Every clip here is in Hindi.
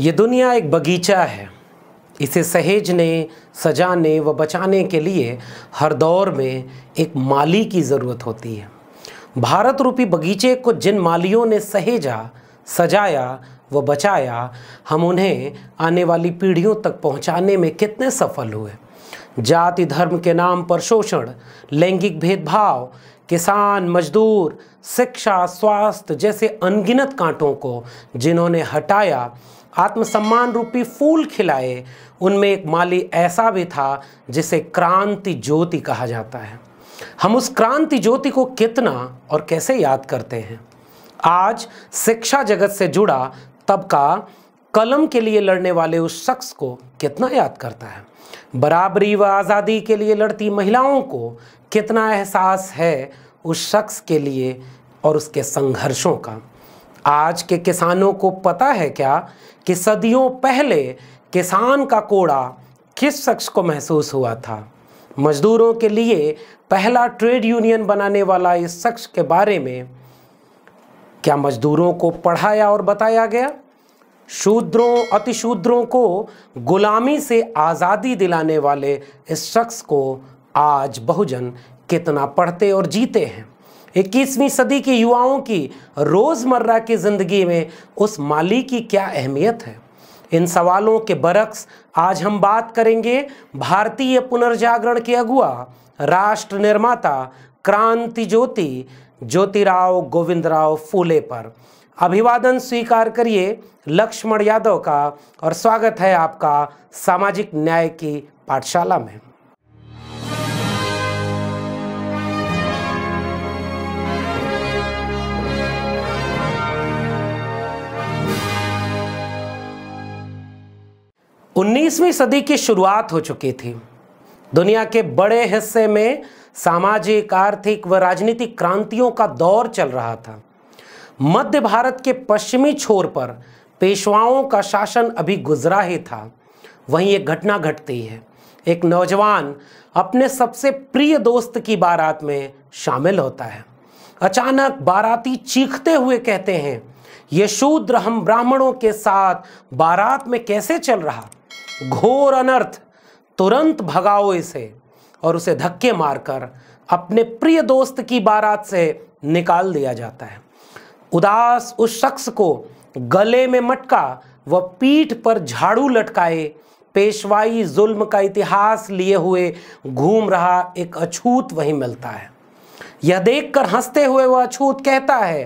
ये दुनिया एक बगीचा है इसे सहेजने सजाने व बचाने के लिए हर दौर में एक माली की ज़रूरत होती है भारत रूपी बगीचे को जिन मालियों ने सहेजा सजाया व बचाया हम उन्हें आने वाली पीढ़ियों तक पहुंचाने में कितने सफल हुए जाति धर्म के नाम पर शोषण लैंगिक भेदभाव किसान मजदूर शिक्षा स्वास्थ्य जैसे अनगिनत कांटों को जिन्होंने हटाया आत्मसम्मान रूपी फूल खिलाए उनमें एक माली ऐसा भी था जिसे क्रांति ज्योति कहा जाता है हम उस क्रांति ज्योति को कितना और कैसे याद करते हैं आज शिक्षा जगत से जुड़ा तबका कलम के लिए लड़ने वाले उस शख्स को कितना याद करता है बराबरी व आज़ादी के लिए लड़ती महिलाओं को कितना एहसास है उस शख्स के लिए और उसके संघर्षों का आज के किसानों को पता है क्या कि सदियों पहले किसान का कोड़ा किस शख्स को महसूस हुआ था मजदूरों के लिए पहला ट्रेड यूनियन बनाने वाला इस शख्स के बारे में क्या मजदूरों को पढ़ाया और बताया गया शूद्रों अतिशूद्रों को गुलामी से आज़ादी दिलाने वाले इस शख्स को आज बहुजन कितना पढ़ते और जीते हैं इक्कीसवीं सदी के युवाओं की रोज़मर्रा की ज़िंदगी में उस माली की क्या अहमियत है इन सवालों के बरक्स आज हम बात करेंगे भारतीय पुनर्जागरण के अगुआ राष्ट्र निर्माता क्रांति ज्योति ज्योतिराव गोविंद राव फूले पर अभिवादन स्वीकार करिए लक्ष्मण यादव का और स्वागत है आपका सामाजिक न्याय की पाठशाला में 19वीं सदी की शुरुआत हो चुकी थी दुनिया के बड़े हिस्से में सामाजिक आर्थिक व राजनीतिक क्रांतियों का दौर चल रहा था मध्य भारत के पश्चिमी छोर पर पेशवाओं का शासन अभी गुजरा ही था वहीं एक घटना घटती है एक नौजवान अपने सबसे प्रिय दोस्त की बारात में शामिल होता है अचानक बाराती चीखते हुए कहते हैं ये शूद्र हम ब्राह्मणों के साथ बारात में कैसे चल रहा घोर अनर्थ तुरंत भगाओ इसे और उसे धक्के मारकर अपने प्रिय दोस्त की बारात से निकाल दिया जाता है उदास उस शख्स को गले में मटका व पीठ पर झाड़ू लटकाए पेशवाई जुल्म का इतिहास लिए हुए घूम रहा एक अछूत वहीं मिलता है यह देखकर हंसते हुए वह अछूत कहता है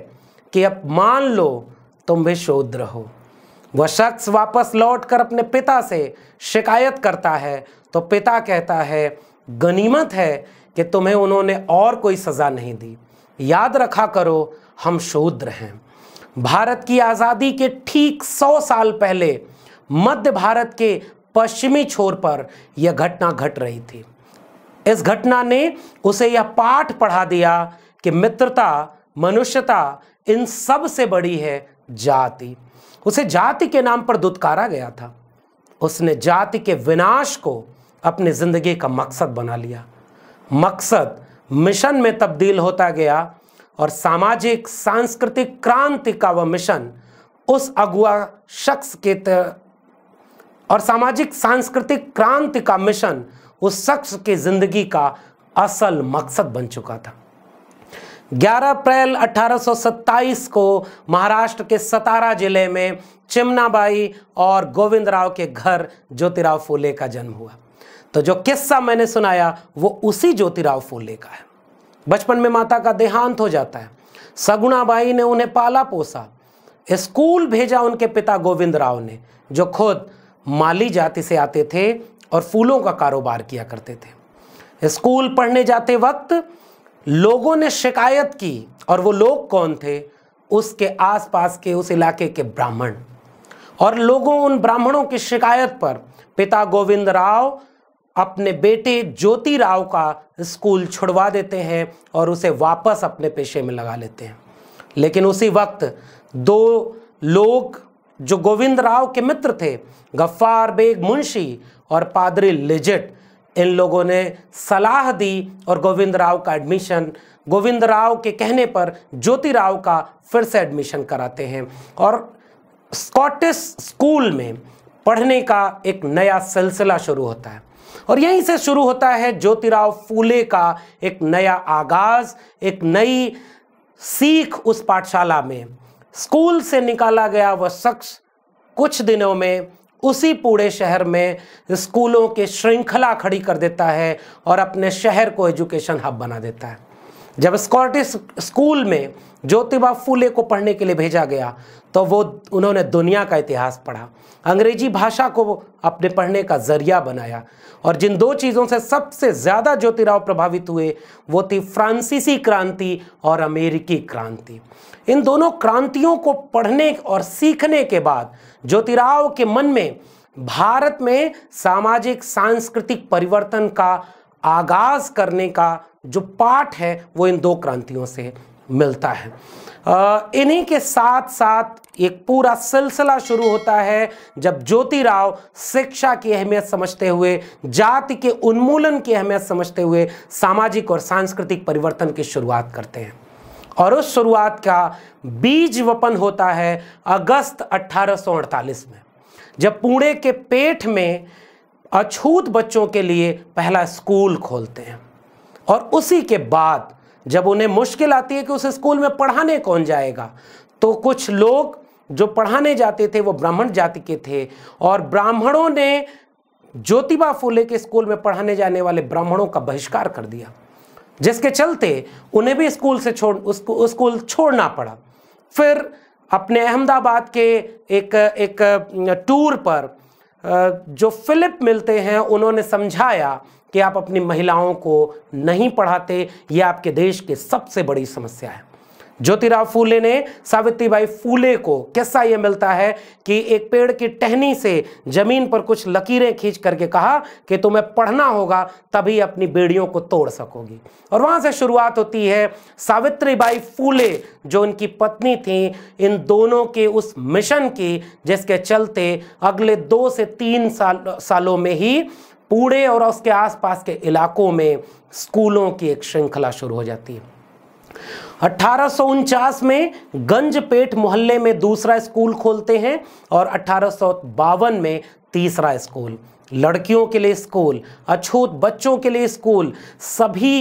कि अब मान लो तुम भी शूद्र हो वह शख्स वापस लौटकर अपने पिता से शिकायत करता है तो पिता कहता है गनीमत है कि तुम्हें उन्होंने और कोई सज़ा नहीं दी याद रखा करो हम शूद्र हैं भारत की आज़ादी के ठीक सौ साल पहले मध्य भारत के पश्चिमी छोर पर यह घटना घट रही थी इस घटना ने उसे यह पाठ पढ़ा दिया कि मित्रता मनुष्यता इन सब से बड़ी है जाति उसे जाति के नाम पर दुत्कारा गया था उसने जाति के विनाश को अपनी ज़िंदगी का मकसद बना लिया मकसद मिशन में तब्दील होता गया और सामाजिक सांस्कृतिक क्रांति का वह मिशन उस अगुआ शख्स के और सामाजिक सांस्कृतिक क्रांति का मिशन उस शख्स की ज़िंदगी का असल मकसद बन चुका था 11 अप्रैल 1827 को महाराष्ट्र के सतारा जिले में चिमनाबाई और गोविंद राव के घर ज्योतिराव फूले का जन्म हुआ तो जो किस्सा मैंने सुनाया वो उसी ज्योतिराव फूले का है बचपन में माता का देहांत हो जाता है सगुणाबाई ने उन्हें पाला पोसा स्कूल भेजा उनके पिता गोविंद राव ने जो खुद माली जाति से आते थे और फूलों का कारोबार किया करते थे स्कूल पढ़ने जाते वक्त लोगों ने शिकायत की और वो लोग कौन थे उसके आसपास के उस इलाके के ब्राह्मण और लोगों उन ब्राह्मणों की शिकायत पर पिता गोविंद राव अपने बेटे ज्योति राव का स्कूल छुड़वा देते हैं और उसे वापस अपने पेशे में लगा लेते हैं लेकिन उसी वक्त दो लोग जो गोविंद राव के मित्र थे गफ्फार बेग मुंशी और पादरी लिजिट इन लोगों ने सलाह दी और गोविंद राव का एडमिशन गोविंद राव के कहने पर ज्योति राव का फिर से एडमिशन कराते हैं और स्कॉटिश स्कूल में पढ़ने का एक नया सिलसिला शुरू होता है और यहीं से शुरू होता है ज्योतिराव फूले का एक नया आगाज एक नई सीख उस पाठशाला में स्कूल से निकाला गया वह शख्स कुछ दिनों में उसी पूरे शहर में स्कूलों की श्रृंखला खड़ी कर देता है और अपने शहर को एजुकेशन हब बना देता है जब स्कॉटिश स्कूल में ज्योतिबा फूले को पढ़ने के लिए भेजा गया तो वो उन्होंने दुनिया का इतिहास पढ़ा अंग्रेजी भाषा को अपने पढ़ने का जरिया बनाया और जिन दो चीज़ों से सबसे ज़्यादा ज्योतिराव प्रभावित हुए वो थी फ्रांसीसी क्रांति और अमेरिकी क्रांति इन दोनों क्रांतियों को पढ़ने और सीखने के बाद ज्योतिराव के मन में भारत में सामाजिक सांस्कृतिक परिवर्तन का आगाज करने का जो पाठ है वो इन दो क्रांतियों से मिलता है इन्हीं के साथ साथ एक पूरा सिलसिला शुरू होता है जब ज्योतिराव शिक्षा की अहमियत समझते हुए जाति के उन्मूलन की अहमियत समझते हुए सामाजिक और सांस्कृतिक परिवर्तन की शुरुआत करते हैं और उस शुरुआत का बीज वपन होता है अगस्त 1848 में जब पुणे के पेठ में अछूत बच्चों के लिए पहला स्कूल खोलते हैं और उसी के बाद जब उन्हें मुश्किल आती है कि उस स्कूल में पढ़ाने कौन जाएगा तो कुछ लोग जो पढ़ाने जाते थे वो ब्राह्मण जाति के थे और ब्राह्मणों ने ज्योतिबा फूले के स्कूल में पढ़ाने जाने वाले ब्राह्मणों का बहिष्कार कर दिया जिसके चलते उन्हें भी स्कूल से छोड़ उसको स्कूल छोड़ना पड़ा फिर अपने अहमदाबाद के एक एक टूर पर जो फिलिप मिलते हैं उन्होंने समझाया कि आप अपनी महिलाओं को नहीं पढ़ाते ये आपके देश की सबसे बड़ी समस्या है ज्योतिराव फूले ने सावित्रीबाई फूले को किस्सा ये मिलता है कि एक पेड़ की टहनी से जमीन पर कुछ लकीरें खींच करके कहा कि तुम्हें पढ़ना होगा तभी अपनी बेड़ियों को तोड़ सकोगी और वहाँ से शुरुआत होती है सावित्रीबाई फूले जो इनकी पत्नी थी इन दोनों के उस मिशन की जिसके चलते अगले दो से तीन साल सालों में ही पूरे और उसके आसपास के इलाकों में स्कूलों की एक श्रृंखला शुरू हो जाती है अट्ठारह में गंजपेट मोहल्ले में दूसरा स्कूल खोलते हैं और अट्ठारह में तीसरा स्कूल लड़कियों के लिए स्कूल अछूत बच्चों के लिए स्कूल सभी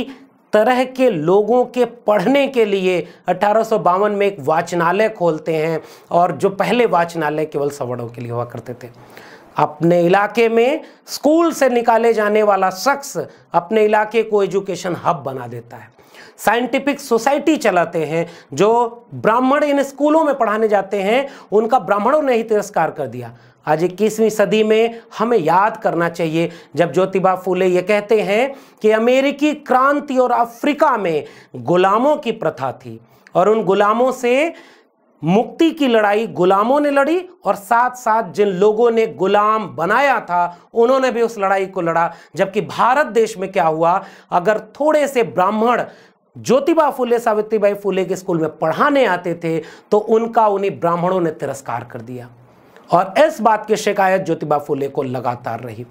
तरह के लोगों के पढ़ने के लिए अठारह में एक वाचनालय खोलते हैं और जो पहले वाचनालय केवल सवर्णों के लिए हुआ करते थे अपने इलाके में स्कूल से निकाले जाने वाला शख्स अपने इलाके को एजुकेशन हब बना देता है साइंटिफिक सोसाइटी चलाते हैं जो ब्राह्मण इन स्कूलों में पढ़ाने जाते हैं उनका ब्राह्मणों ने ही तिरस्कार कर दिया आज इक्कीसवीं सदी में हमें याद करना चाहिए जब ज्योतिबा फूले ये कहते हैं कि अमेरिकी क्रांति और अफ्रीका में गुलामों की प्रथा थी और उन गुलामों से मुक्ति की लड़ाई गुलामों ने लड़ी और साथ साथ जिन लोगों ने गुलाम बनाया था उन्होंने भी उस लड़ाई को लड़ा जबकि भारत देश में क्या हुआ अगर थोड़े से ब्राह्मण ज्योतिबा फुले सावित्रीबाई फुले के स्कूल में पढ़ाने आते थे तो उनका उन्हीं ब्राह्मणों ने तिरस्कार कर दिया और इस बात की शिकायत ज्योतिबा फुले को लगातार रही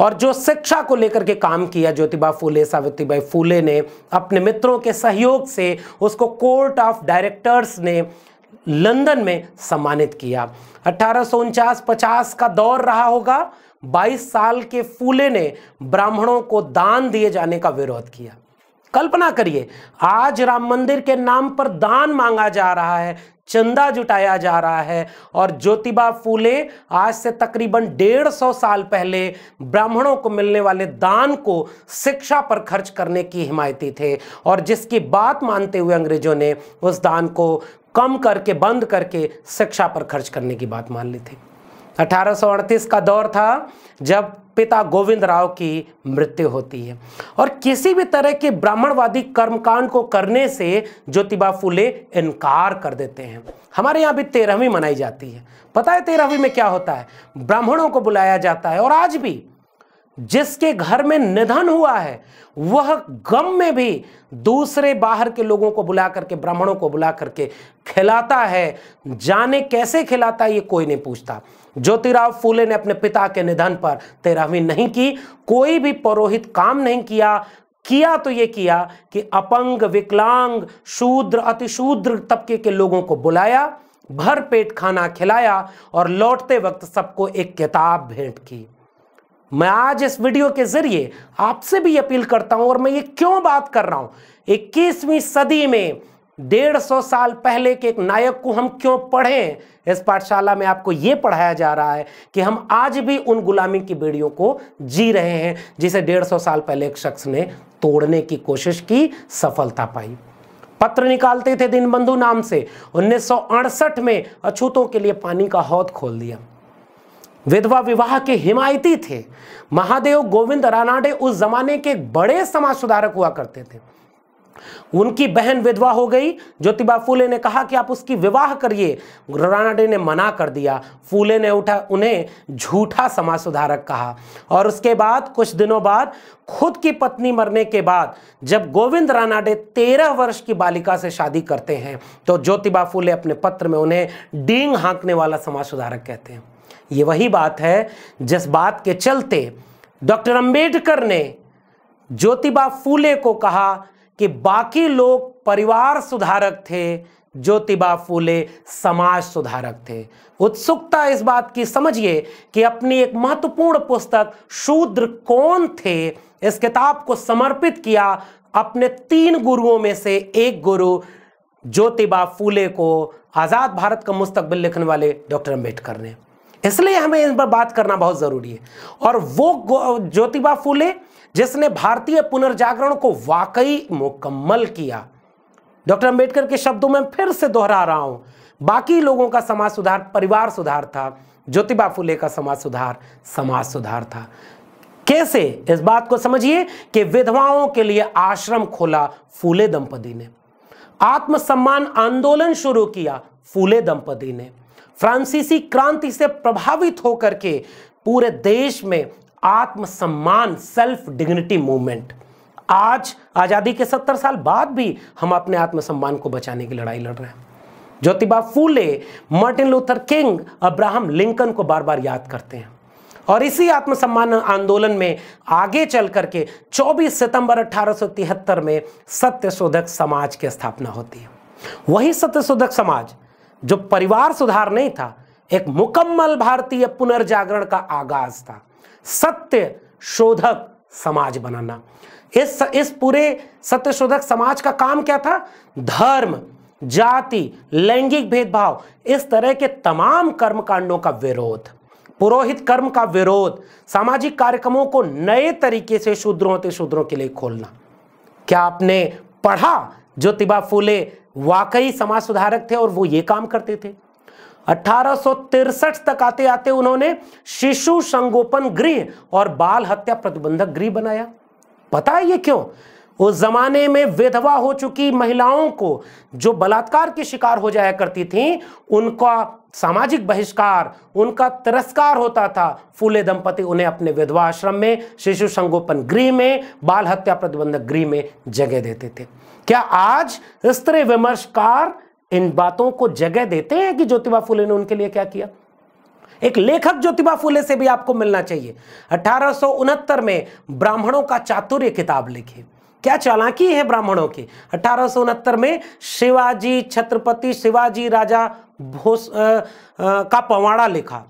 और जो शिक्षा को लेकर के काम किया ज्योतिबा फुले सावित्रीबाई फुले ने अपने मित्रों के सहयोग से उसको कोर्ट ऑफ डायरेक्टर्स ने लंदन में सम्मानित किया अठारह सौ पचास का दौर रहा होगा 22 साल के फूले ने ब्राह्मणों को दान दिए जाने का विरोध किया कल्पना करिए आज राम मंदिर के नाम पर दान मांगा जा रहा है चंदा जुटाया जा रहा है और ज्योतिबा फूले आज से तकरीबन डेढ़ सौ साल पहले ब्राह्मणों को मिलने वाले दान को शिक्षा पर खर्च करने की हिमायती थे और जिसकी बात मानते हुए अंग्रेजों ने उस दान को कम करके बंद करके शिक्षा पर खर्च करने की बात मान ली थी अठारह का दौर था जब पिता गोविंद राव की मृत्यु होती है और किसी भी तरह के ब्राह्मणवादी कर्मकांड को करने से ज्योतिबा फूले इनकार कर देते हैं हमारे यहाँ भी तेरहवीं मनाई जाती है पता है तेरहवीं में क्या होता है ब्राह्मणों को बुलाया जाता है और आज भी जिसके घर में निधन हुआ है वह गम में भी दूसरे बाहर के लोगों को बुला करके ब्राह्मणों को बुला करके खिलाता है जाने कैसे खिलाता है ये कोई नहीं पूछता ज्योतिराव फूले ने अपने पिता के निधन पर तेरहवीं नहीं की कोई भी पुरोहित काम नहीं किया किया तो ये किया कि अपंग विकलांग शूद्र अतिशूद्र तबके के लोगों को बुलाया भर पेट खाना खिलाया और लौटते वक्त सबको एक किताब भेंट की मैं आज इस वीडियो के जरिए आपसे भी अपील करता हूं और मैं ये क्यों बात कर रहा हूं इक्कीसवीं सदी में डेढ़ सौ साल पहले के एक नायक को हम क्यों पढ़ें इस पाठशाला में आपको ये पढ़ाया जा रहा है कि हम आज भी उन गुलामी की बेड़ियों को जी रहे हैं जिसे डेढ़ सौ साल पहले एक शख्स ने तोड़ने की कोशिश की सफलता पाई पत्र निकालते थे दीनबंधु नाम से उन्नीस में अछूतों के लिए पानी का हौद खोल दिया विधवा विवाह के हिमायती थे महादेव गोविंद रानाडे उस जमाने के बड़े समाज सुधारक हुआ करते थे उनकी बहन विधवा हो गई ज्योतिबा फूले ने कहा कि आप उसकी विवाह करिए रानाडे ने मना कर दिया फूले ने उठा उन्हें झूठा समाज सुधारक कहा और उसके बाद कुछ दिनों बाद खुद की पत्नी मरने के बाद जब गोविंद रानाडे तेरह वर्ष की बालिका से शादी करते हैं तो ज्योतिबा फूले अपने पत्र में उन्हें डींग हाँकने वाला समाज सुधारक कहते हैं ये वही बात है जिस बात के चलते डॉक्टर अंबेडकर ने ज्योतिबा फूले को कहा कि बाकी लोग परिवार सुधारक थे ज्योतिबा फूले समाज सुधारक थे उत्सुकता इस बात की समझिए कि अपनी एक महत्वपूर्ण पुस्तक शूद्र कौन थे इस किताब को समर्पित किया अपने तीन गुरुओं में से एक गुरु ज्योतिबा फूले को आज़ाद भारत का मुस्तकबिल लिखने वाले डॉक्टर अंबेडकर ने इसलिए हमें इन पर बात करना बहुत ज़रूरी है और वो ज्योतिबा फूले जिसने भारतीय पुनर्जागरण को वाकई मुकम्मल किया डॉक्टर अंबेडकर के शब्दों में फिर से दोहरा रहा हूं बाकी लोगों का समाज सुधार परिवार सुधार था ज्योतिबा फूले का समाज सुधार समाज सुधार था कैसे इस बात को समझिए कि विधवाओं के लिए आश्रम खोला फूले दंपति ने आत्मसम्मान आंदोलन शुरू किया फूले दंपति ने फ्रांसीसी क्रांति से प्रभावित होकर के पूरे देश में आत्मसम्मान सेल्फ डिग्निटी मूवमेंट आज आज़ादी के सत्तर साल बाद भी हम अपने आत्मसम्मान को बचाने की लड़ाई लड़ रहे हैं Jyotiba Phule Martin Luther King Abraham Lincoln को बार बार याद करते हैं और इसी आत्मसम्मान आंदोलन में आगे चल करके 24 सितंबर अठारह में सत्यशोधक समाज की स्थापना होती है वही सत्यशोधक समाज जो परिवार सुधार नहीं था एक मुकम्मल भारतीय पुनर्जागरण का आगाज था सत्य शोधक समाज बनाना इस इस पूरे सत्य शोधक समाज का काम क्या था धर्म जाति लैंगिक भेदभाव इस तरह के तमाम कर्मकांडों का विरोध पुरोहित कर्म का विरोध सामाजिक कार्यक्रमों को नए तरीके से शूद्रों होते शूद्रों के लिए खोलना क्या आपने पढ़ा ज्योतिबा फूले वाकई समाज सुधारक थे और वो ये काम करते थे अठारह तक आते आते उन्होंने शिशु संगोपन गृह और बाल हत्या प्रतिबंधक गृह बनाया पता है ये क्यों उस जमाने में विधवा हो चुकी महिलाओं को जो बलात्कार की शिकार हो जाया करती थीं उनका सामाजिक बहिष्कार उनका तिरस्कार होता था फूले दंपति उन्हें अपने विधवा आश्रम में शिशु संगोपन गृह में बाल हत्या प्रतिबंधक गृह में जगह देते थे क्या आज स्त्री विमर्शकार इन बातों को जगह देते हैं कि ज्योतिबा फुले ने उनके लिए क्या किया एक लेखक ज्योतिबा फुले से भी आपको मिलना चाहिए अठारह में ब्राह्मणों का चातुर्य किताब लिखी क्या चालाकी है ब्राह्मणों की अठारह में शिवाजी छत्रपति शिवाजी राजा भोस आ, आ, का पवाड़ा लिखा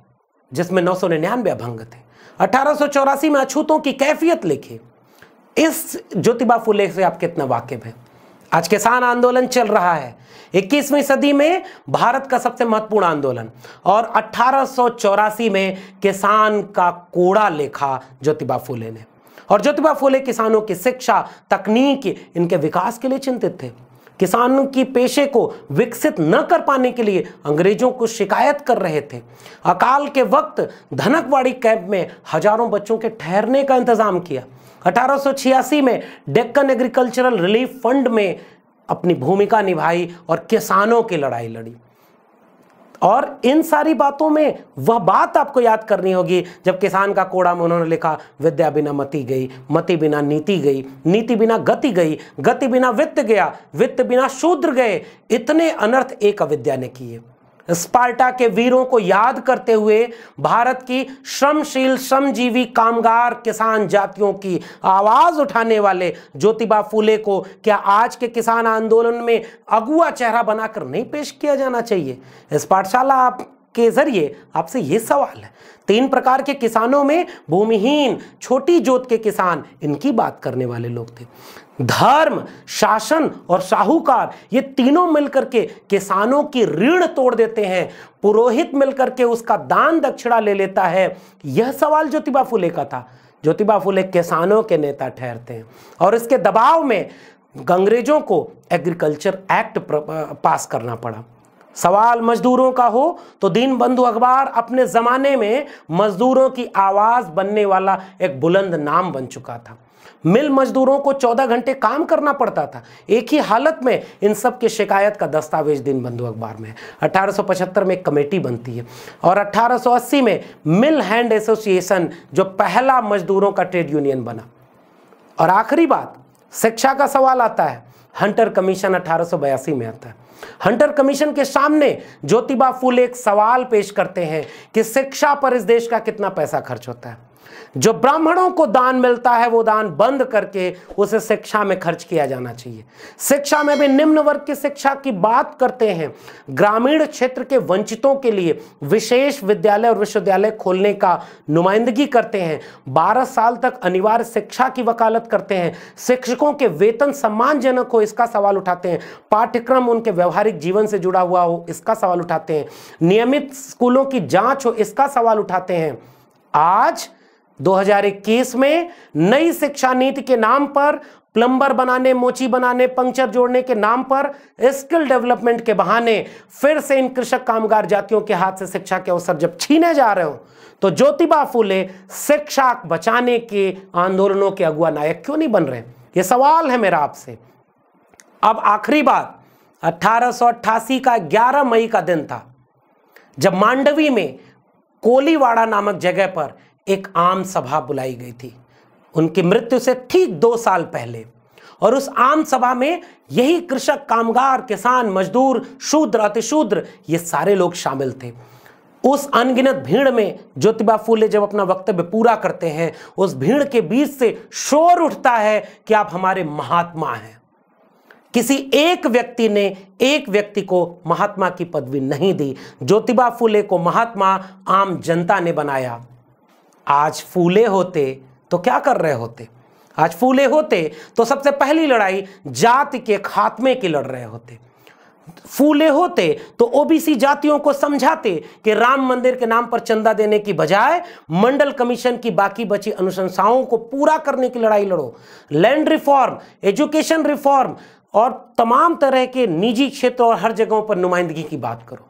जिसमें नौ सौ निन्यानवे अभंग थे अठारह में अछूतों की कैफियत लिखी इस ज्योतिबा फुले से आप कितना वाकिफ हैं आज किसान आंदोलन चल रहा है 21वीं सदी में भारत का सबसे महत्वपूर्ण आंदोलन और अठारह में किसान का कोड़ा लेखा ज्योतिबा फूले ने और ज्योतिबा फूले किसानों की शिक्षा तकनीक इनके विकास के लिए चिंतित थे किसानों की पेशे को विकसित न कर पाने के लिए अंग्रेजों को शिकायत कर रहे थे अकाल के वक्त धनकवाड़ी कैंप में हजारों बच्चों के ठहरने का इंतजाम किया अठारह में डेक्कन एग्रीकल्चरल रिलीफ फंड में अपनी भूमिका निभाई और किसानों की लड़ाई लड़ी और इन सारी बातों में वह बात आपको याद करनी होगी जब किसान का कोड़ा में उन्होंने लिखा विद्या बिना मति गई मति बिना नीति गई नीति बिना गति गई गति बिना वित्त गया वित्त बिना शूद्र गए इतने अनर्थ एक अविद्या ने किए स्पार्टा के वीरों को याद करते हुए भारत की श्रमशील श्रमजीवी कामगार किसान जातियों की आवाज उठाने वाले ज्योतिबा फूले को क्या आज के किसान आंदोलन में अगुआ चेहरा बनाकर नहीं पेश किया जाना चाहिए इस पाठशाला आप के जरिए आपसे ये सवाल है तीन प्रकार के किसानों में भूमिहीन छोटी जोत के किसान इनकी बात करने वाले लोग थे धर्म शासन और साहूकार ये तीनों मिलकर के किसानों की ऋण तोड़ देते हैं पुरोहित मिलकर के उसका दान दक्षिणा ले लेता है यह सवाल ज्योतिबा फुले का था ज्योतिबा फुले किसानों के नेता ठहरते हैं और इसके दबाव में अंग्रेजों को एग्रीकल्चर एक्ट पास करना पड़ा सवाल मजदूरों का हो तो दीन बंधु अखबार अपने ज़माने में मजदूरों की आवाज़ बनने वाला एक बुलंद नाम बन चुका था मिल मजदूरों को 14 घंटे काम करना पड़ता था एक ही हालत में इन सब की शिकायत का दस्तावेज दिन बंधु अखबार में अठारह में एक कमेटी बनती है और 1880 में मिल हैंड एसोसिएशन जो पहला मजदूरों का ट्रेड यूनियन बना और आखिरी बात शिक्षा का सवाल आता है हंटर कमीशन अठारह में आता है हंटर कमीशन के सामने ज्योतिबा फूले एक सवाल पेश करते हैं कि शिक्षा पर इस देश का कितना पैसा खर्च होता है जो ब्राह्मणों को दान मिलता है वो दान बंद करके उसे शिक्षा में खर्च किया जाना चाहिए शिक्षा में भी निम्न वर्ग की शिक्षा की बात करते हैं ग्रामीण क्षेत्र के वंचितों के लिए विशेष विद्यालय और विश्वविद्यालय खोलने का नुमाइंदगी करते हैं बारह साल तक अनिवार्य शिक्षा की वकालत करते हैं शिक्षकों के वेतन सम्मानजनक हो इसका सवाल उठाते हैं पाठ्यक्रम उनके व्यवहारिक जीवन से जुड़ा हुआ हो इसका सवाल उठाते हैं नियमित स्कूलों की जांच हो इसका सवाल उठाते हैं आज 2021 में नई शिक्षा नीति के नाम पर प्लम्बर बनाने मोची बनाने पंक्चर जोड़ने के नाम पर स्किल डेवलपमेंट के बहाने फिर से इन कृषक कामगार जातियों के हाथ से शिक्षा के अवसर जब छीने जा रहे हो तो ज्योतिबा फूले शिक्षा बचाने के आंदोलनों के अगुआ नायक क्यों नहीं बन रहे ये सवाल है मेरा आपसे अब आखिरी बात अठारह का ग्यारह मई का दिन था जब मांडवी में कोलीवाड़ा नामक जगह पर एक आम सभा बुलाई गई थी उनकी मृत्यु से ठीक दो साल पहले और उस आम सभा में यही कृषक कामगार किसान मजदूर शूद्र अतिशूद्र ये सारे लोग शामिल थे उस अनगिनत भीड़ में ज्योतिबा फूले जब अपना वक्तव्य पूरा करते हैं उस भीड़ के बीच से शोर उठता है कि आप हमारे महात्मा हैं किसी एक व्यक्ति ने एक व्यक्ति को महात्मा की पदवी नहीं दी ज्योतिबा फूले को महात्मा आम जनता ने बनाया आज फूले होते तो क्या कर रहे होते आज फूले होते तो सबसे पहली लड़ाई जाति के खात्मे की लड़ रहे होते फूले होते तो ओबीसी जातियों को समझाते कि राम मंदिर के नाम पर चंदा देने की बजाय मंडल कमीशन की बाकी बची अनुशंसाओं को पूरा करने की लड़ाई लड़ो लैंड रिफॉर्म एजुकेशन रिफॉर्म और तमाम तरह के निजी क्षेत्र और हर जगहों पर नुमाइंदगी की बात करो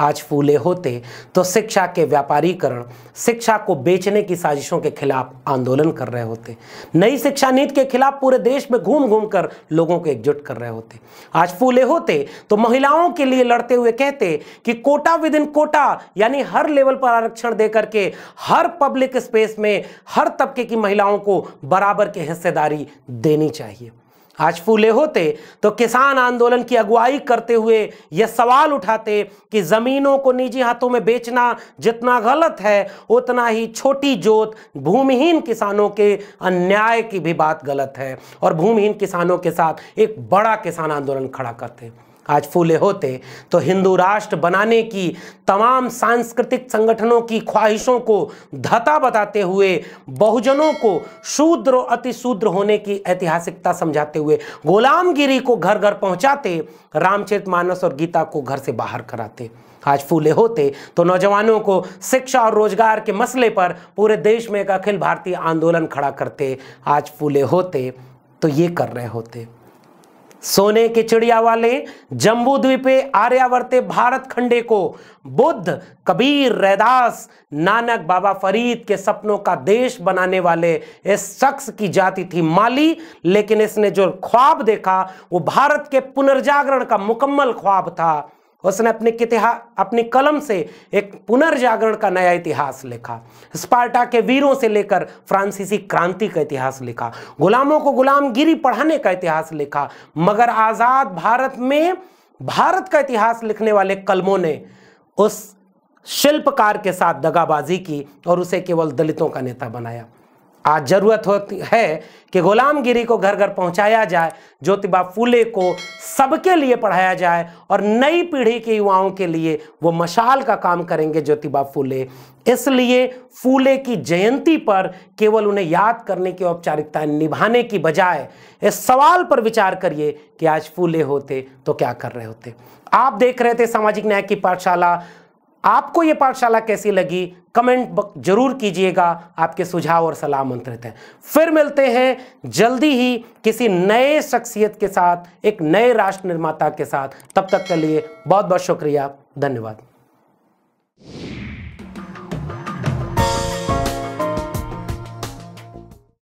आज फूले होते तो शिक्षा के व्यापारीकरण शिक्षा को बेचने की साजिशों के खिलाफ आंदोलन कर रहे होते नई शिक्षा नीति के खिलाफ पूरे देश में घूम घूम कर लोगों को एकजुट कर रहे होते आज फूले होते तो महिलाओं के लिए लड़ते हुए कहते कि कोटा विद इन कोटा यानी हर लेवल पर आरक्षण दे करके हर पब्लिक स्पेस में हर तबके की महिलाओं को बराबर की हिस्सेदारी देनी चाहिए आज फूले होते तो किसान आंदोलन की अगुवाई करते हुए यह सवाल उठाते कि ज़मीनों को निजी हाथों में बेचना जितना गलत है उतना ही छोटी जोत भूमिहीन किसानों के अन्याय की भी बात गलत है और भूमिहीन किसानों के साथ एक बड़ा किसान आंदोलन खड़ा करते हैं आज फूले होते तो हिंदू राष्ट्र बनाने की तमाम सांस्कृतिक संगठनों की ख्वाहिशों को धता बताते हुए बहुजनों को शूद्र और अतिशूद्र होने की ऐतिहासिकता समझाते हुए गुलामगिरी को घर घर पहुंचाते रामचरित मानस और गीता को घर से बाहर कराते आज फूले होते तो नौजवानों को शिक्षा और रोजगार के मसले पर पूरे देश में एक अखिल भारतीय आंदोलन खड़ा करते आज फूले होते तो ये कर रहे होते सोने के चिड़िया वाले जम्बू द्वीपे आर्यावर्ते भारत खंडे को बुद्ध कबीर रैदास नानक बाबा फरीद के सपनों का देश बनाने वाले इस शख्स की जाति थी माली लेकिन इसने जो ख्वाब देखा वो भारत के पुनर्जागरण का मुकम्मल ख्वाब था उसने अपने अपनी कलम से एक पुनर्जागरण का नया इतिहास लिखा स्पार्टा के वीरों से लेकर फ्रांसीसी क्रांति का इतिहास लिखा गुलामों को गुलामगिरी पढ़ाने का इतिहास लिखा मगर आज़ाद भारत में भारत का इतिहास लिखने वाले कलमों ने उस शिल्पकार के साथ दगाबाजी की और उसे केवल दलितों का नेता बनाया आज जरूरत होती है कि गुलामगिरी को घर घर पहुंचाया जाए ज्योतिबा फूले को सबके लिए पढ़ाया जाए और नई पीढ़ी के युवाओं के लिए वो मशाल का काम करेंगे ज्योतिबा फूले इसलिए फूले की जयंती पर केवल उन्हें याद करने की औपचारिकता निभाने की बजाय इस सवाल पर विचार करिए कि आज फूले होते तो क्या कर रहे होते आप देख रहे थे सामाजिक न्याय की पाठशाला आपको ये पाठशाला कैसी लगी कमेंट जरूर कीजिएगा आपके सुझाव और सलाह मंत्रित हैं फिर मिलते हैं जल्दी ही किसी नए शख्सियत के साथ एक नए राष्ट्र निर्माता के साथ तब तक के लिए बहुत बहुत शुक्रिया धन्यवाद